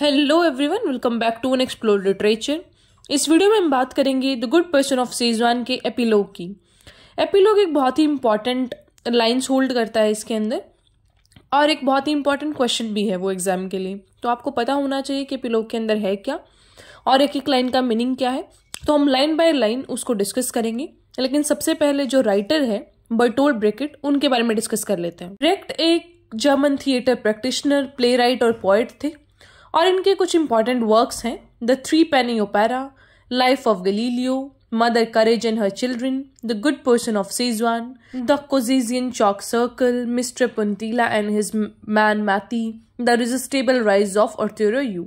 Hello everyone welcome back to an explore literature इस video में हम बात करेंगे the good person of Szechwan के एपिलोग की एपिलोग एक बहुत ही इंपॉर्टेंट लाइन्स होल्ड करता है इसके अंदर और एक बहुत ही इंपॉर्टेंट क्वेश्चन भी है वो एग्जाम के लिए तो आपको पता होना चाहिए कि एपिलोग के अंदर है क्या और एक एक लाइन का मीनिंग क्या है तो हम लाइन बाय लाइन उसको डिस्कस करेंगे लेकिन सबसे पहले जो राइटर है बर्टोल ब्रेकेट उनके बारे में डिस्कस कर लेते हैं ब्रेक्ट एक जर्मन थिएटर प्रैक्टिशनर प्ले और पोइट थे और इनके कुछ इंपॉर्टेंट वर्क्स हैं the threepenny opera life of Galileo mother courage and her children the good person of Szechwan the Caucasian chalk circle mister Puntila and his man Matti the resistible rise of और यू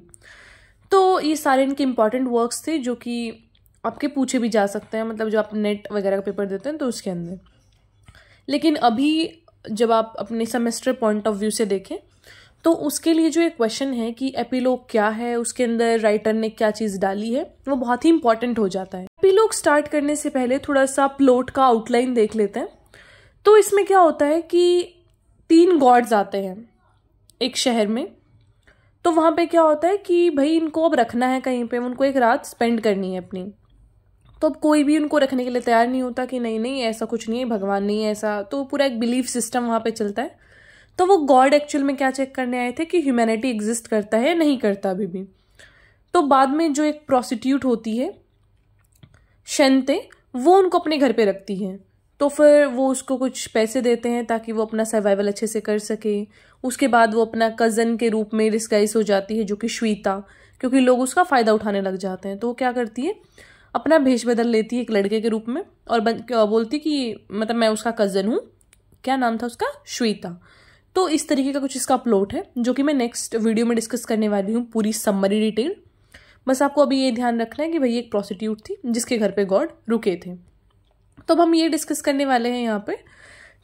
तो ये सारे इनके important works थे जो कि आपके पूछे भी जा सकते हैं मतलब जो आप नेट वगैरह का पेपर देते हैं तो उसके अंदर लेकिन अभी जब आप अपने सेमेस्टर पॉइंट ऑफ व्यू से देखें तो उसके लिए जो एक क्वेश्चन है कि एपिलोग क्या है उसके अंदर राइटर ने क्या चीज़ डाली है वो बहुत ही इंपॉर्टेंट हो जाता है एपिलोग स्टार्ट करने से पहले थोड़ा सा प्लॉट का आउटलाइन देख लेते हैं तो इसमें क्या होता है कि तीन गॉड्स आते हैं एक शहर में तो वहाँ पे क्या होता है कि भाई इनको अब रखना है कहीं पे उनको एक रात स्पेंड करनी है अपनी तो अब कोई भी उनको रखने के लिए तैयार नहीं होता कि नहीं नहीं ऐसा कुछ नहीं है भगवान नहीं है ऐसा तो पूरा एक बिलीफ सिस्टम वहाँ पे चलता है तो वो गॉड एक्चुअल में क्या चेक करने आए थे कि ह्यूमैनिटी एग्जिस्ट करता है या नहीं करता अभी भी तो बाद में जो एक प्रोस्टिट्यूट होती है शनते वो उनको अपने घर पे रखती है तो फिर वो उसको कुछ पैसे देते हैं ताकि वो अपना सर्वाइवल अच्छे से कर सके उसके बाद वो अपना कज़न के रूप में डिस्गाइज हो जाती है जो कि श्वेता क्योंकि लोग उसका फ़ायदा उठाने लग जाते हैं तो वो क्या करती है अपना भेष बदल लेती है एक लड़के के रूप में और बोलती कि मतलब मैं उसका कज़न हूँ क्या नाम था उसका श्वेता तो इस तरीके का कुछ इसका प्लॉट है जो कि मैं नेक्स्ट वीडियो में डिस्कस करने वाली हूँ पूरी समरी डिटेल बस आपको अभी ये ध्यान रखना है कि भाई एक प्रोसिट्यूट थी जिसके घर पे गॉड रुके थे तो अब हम ये डिस्कस करने वाले हैं यहाँ पे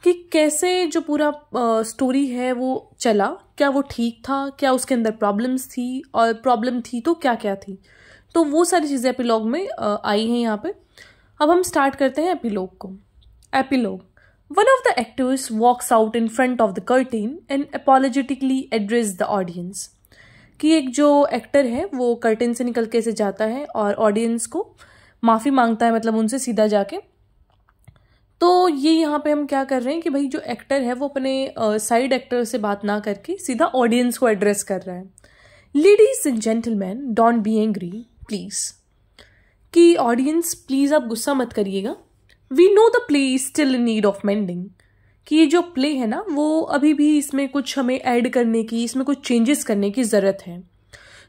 कि कैसे जो पूरा स्टोरी है वो चला क्या वो ठीक था क्या उसके अंदर प्रॉब्लम्स थी और प्रॉब्लम थी तो क्या क्या थी तो वो सारी चीज़ें एपिलॉग में आ, आई हैं यहाँ पर अब हम स्टार्ट करते हैं एपिलॉग को epilogue One of the actors walks out in front of the curtain and apologetically address the audience. कि एक जो एक्टर है वो कर्टन से निकल के से जाता है और ऑडियंस को माफ़ी मांगता है मतलब उनसे सीधा जाके तो ये यहाँ पे हम क्या कर रहे हैं कि भाई जो एक्टर है वो अपने साइड uh, एक्टर से बात ना करके सीधा ऑडियंस को एड्रेस कर रहा है ladies and gentleman don't be angry please कि ऑडियंस प्लीज़ आप गुस्सा मत करिएगा we know the play is still in need of mending कि ये जो प्ले है ना वो अभी भी इसमें कुछ हमें ऐड करने की इसमें कुछ चेंजेस करने की ज़रूरत है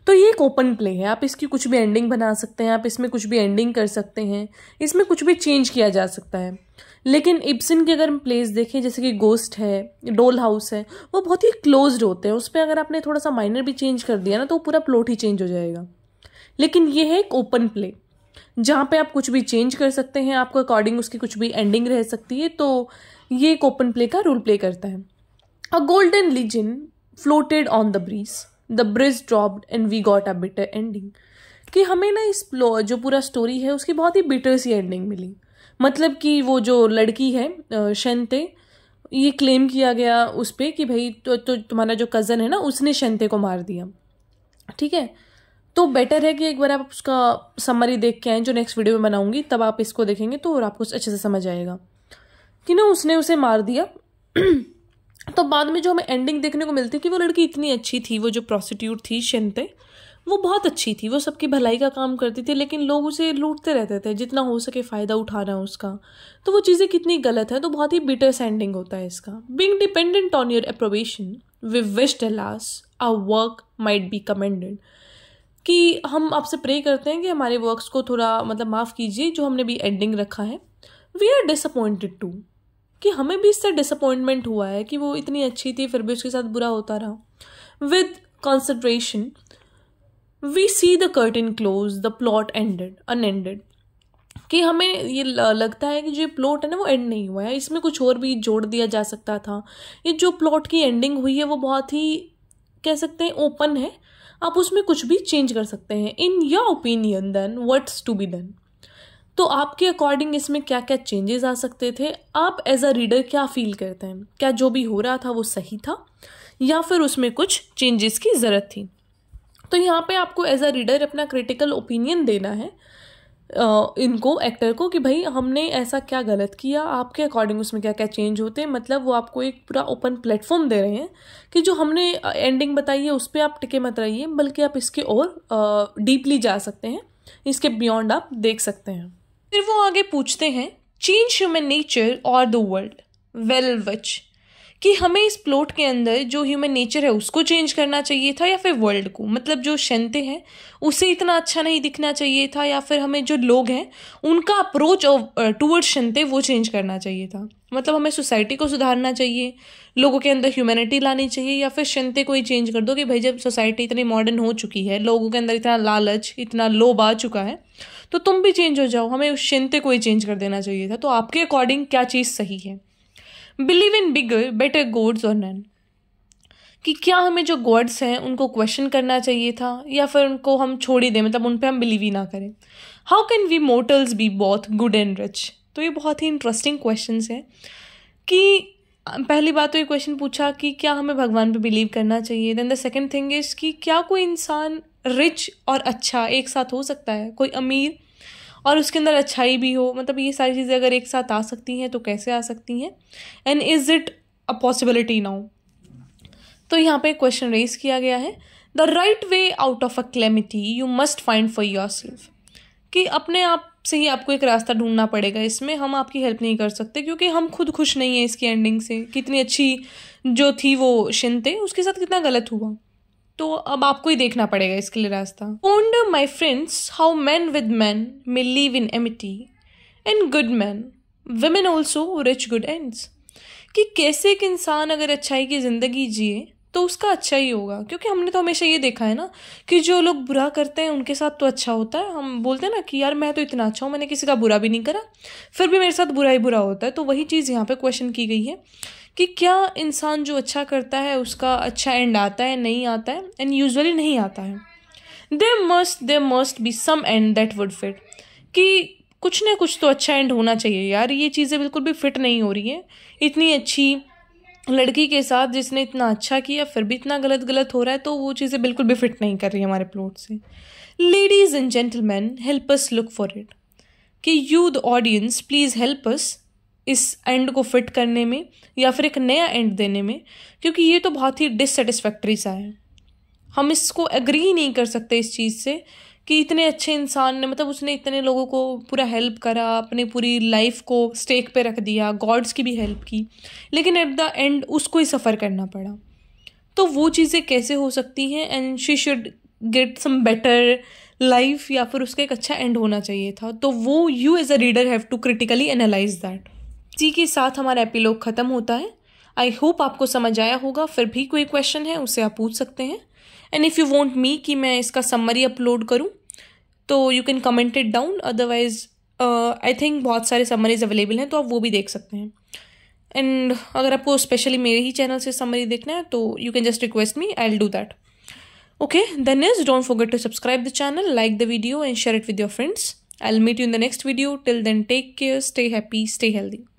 तो ये एक ओपन प्ले है आप इसकी कुछ भी एंडिंग बना सकते हैं आप इसमें कुछ भी एंडिंग कर सकते हैं इसमें कुछ भी चेंज किया जा सकता है लेकिन इब्सन के अगर हम प्लेस देखें जैसे कि गोस्ट है डोल हाउस है वो बहुत ही क्लोज होते हैं उस पर अगर आपने थोड़ा सा माइनर भी चेंज कर दिया ना तो पूरा प्लॉट ही चेंज हो जाएगा लेकिन ये है एक ओपन प्ले जहाँ पे आप कुछ भी चेंज कर सकते हैं आपको अकॉर्डिंग उसकी कुछ भी एंडिंग रह सकती है तो ये एक ओपन प्ले का रोल प्ले करता है a golden legend floated on the breeze the bridge dropped and we got a bitter ending कि हमें ना इस जो पूरा स्टोरी है उसकी बहुत ही बिटर सी एंडिंग मिली मतलब कि वो जो लड़की है शंते ये क्लेम किया गया उस पर कि भाई तो, तो तुम्हारा जो कज़न है ना उसने शंते को मार दिया ठीक है तो बेटर है कि एक बार आप उसका समरी देख के आए जो नेक्स्ट वीडियो में बनाऊंगी तब आप इसको देखेंगे तो और आपको अच्छे से समझ आएगा कि ना उसने उसे मार दिया तो बाद में जो हमें एंडिंग देखने को मिलती है कि वो लड़की इतनी अच्छी थी वो जो प्रोस्टिट्यूट थी शिनते वो बहुत अच्छी थी वो सबकी भलाई का काम करती थी लेकिन लोग उसे लूटते रहते थे जितना हो सके फ़ायदा उठाना उसका तो वो चीज़ें कितनी गलत है तो बहुत ही बिटर सेंडिंग होता है इसका being dependent on your approbation we wish last our work might be commended कि हम आपसे प्रे करते हैं कि हमारे वर्क्स को थोड़ा मतलब माफ़ कीजिए जो हमने भी एंडिंग रखा है वी आर डिसअपॉइंटेड टू कि हमें भी इससे डिसअपॉइंटमेंट हुआ है कि वो इतनी अच्छी थी फिर भी उसके साथ बुरा होता रहा with concentration we see the in close the plot ended unended कि हमें ये लगता है कि जो प्लॉट है ना वो एंड नहीं हुआ है इसमें कुछ और भी जोड़ दिया जा सकता था ये जो प्लॉट की एंडिंग हुई है वो बहुत ही कह सकते हैं ओपन है आप उसमें कुछ भी चेंज कर सकते हैं in your opinion then what's to be done तो आपके अकॉर्डिंग इसमें क्या क्या चेंजेस आ सकते थे आप एज अ रीडर क्या फील करते हैं क्या जो भी हो रहा था वो सही था या फिर उसमें कुछ चेंजेस की ज़रूरत थी तो यहाँ पे आपको एज अ रीडर अपना क्रिटिकल ओपिनियन देना है इनको एक्टर को कि भाई हमने ऐसा क्या गलत किया आपके अकॉर्डिंग उसमें क्या क्या चेंज होते हैं मतलब वो आपको एक पूरा ओपन प्लेटफॉर्म दे रहे हैं कि जो हमने एंडिंग बताई है उस पर आप टिके मत रहिए बल्कि आप इसके और डीपली जा सकते हैं इसके बियॉन्ड आप देख सकते हैं फिर वो आगे पूछते हैं चेंज ह्यूमन नेचर और द वर्ल्ड वेल विच कि हमें इस प्लॉट के अंदर जो ह्यूमन नेचर है उसको चेंज करना चाहिए था या फिर वर्ल्ड को मतलब जो शनते हैं उसे इतना अच्छा नहीं दिखना चाहिए था या फिर हमें जो लोग हैं उनका अप्रोच टूवर्ड्स शनते वो चेंज करना चाहिए था मतलब हमें सोसाइटी को सुधारना चाहिए लोगों के अंदर ह्यूमैनिटी लानी चाहिए या फिर शनते को ही चेंज कर दो कि भाई जब सोसाइटी इतनी मॉडर्न हो चुकी है लोगों के अंदर इतना लालच इतना लोभ आ चुका है तो तुम भी चेंज हो जाओ हमें उस शनते को ही चेंज कर देना चाहिए था तो आपके अकॉर्डिंग क्या चीज़ सही है believe in bigger better gods और नन कि क्या हमें जो गॉड्स हैं उनको क्वेश्चन करना चाहिए था या फिर उनको हम छोड़ ही दें मतलब उन पर हम बिलीव ही ना करें how can we mortals be both good and rich तो ये बहुत ही इंटरेस्टिंग क्वेश्चन हैं कि पहली बात तो ये क्वेश्चन पूछा कि क्या हमें भगवान पे बिलीव करना चाहिए then the second thing is कि क्या कोई इंसान रिच और अच्छा एक साथ हो सकता है कोई अमीर और उसके अंदर अच्छाई भी हो मतलब ये सारी चीज़ें अगर एक साथ आ सकती हैं तो कैसे आ सकती हैं and is it a possibility now तो यहाँ पे क्वेश्चन रेज किया गया है the right way out of a calamity you must find for yourself कि अपने आप से ही आपको एक रास्ता ढूंढना पड़ेगा इसमें हम आपकी हेल्प नहीं कर सकते क्योंकि हम खुद खुश नहीं हैं इसकी एंडिंग से कितनी अच्छी जो थी वो शिनते उसके साथ कितना गलत हुआ तो अब आपको ही देखना पड़ेगा इसके लिए रास्ता and my friends how man with man may live in amity and good men women also reach good ends कि कैसे एक इंसान अगर अच्छाई की ज़िंदगी जिए तो उसका अच्छा ही होगा क्योंकि हमने तो हमेशा ये देखा है ना कि जो लोग बुरा करते हैं उनके साथ तो अच्छा होता है हम बोलते हैं ना कि यार मैं तो इतना अच्छा हूँ मैंने किसी का बुरा भी नहीं करा फिर भी मेरे साथ बुरा ही बुरा होता है तो वही चीज़ यहाँ पे क्वेश्चन की गई है कि क्या इंसान जो अच्छा करता है उसका अच्छा एंड आता है नहीं आता है एंड यूजली नहीं आता है they must they must be some end that would fit कि कुछ ना कुछ तो अच्छा एंड होना चाहिए यार ये चीज़ें बिल्कुल भी फिट नहीं हो रही हैं इतनी अच्छी लड़की के साथ जिसने इतना अच्छा किया फिर भी इतना गलत गलत हो रहा है तो वो चीज़ें बिल्कुल भी फिट नहीं कर रही हमारे प्लॉट से ladies and gentleman help us look for it कि you the audience please help us इस एंड को फिट करने में या फिर एक नया एंड देने में क्योंकि ये तो बहुत ही डिससेटिस्फैक्ट्री सा है हम इसको एग्री ही नहीं कर सकते इस चीज़ से कि इतने अच्छे इंसान ने मतलब उसने इतने लोगों को पूरा हेल्प करा अपने पूरी लाइफ को स्टेक पे रख दिया गॉड्स की भी हेल्प की लेकिन एट द एंड उसको ही सफ़र करना पड़ा तो वो चीज़ें कैसे हो सकती हैं and she should get some better life या फिर उसका एक अच्छा एंड होना चाहिए था तो वो you as a reader have to critically analyse that इसी के साथ हमारा एपिलोग ख़त्म होता है आई होप आपको समझ आया होगा फिर भी कोई क्वेश्चन है उसे आप पूछ सकते हैं and if you want me कि मैं इसका समरी अपलोड करूँ तो you can comment it down otherwise I think बहुत सारे समरीज अवेलेबल हैं तो आप वो भी देख सकते हैं एंड अगर आपको स्पेशली मेरे ही चैनल से समरी देखना है तो you can just request me I will do that okay is don't forget to subscribe the channel like the video and share it with your friends I i'll meet you in the next video till then take care stay happy stay healthy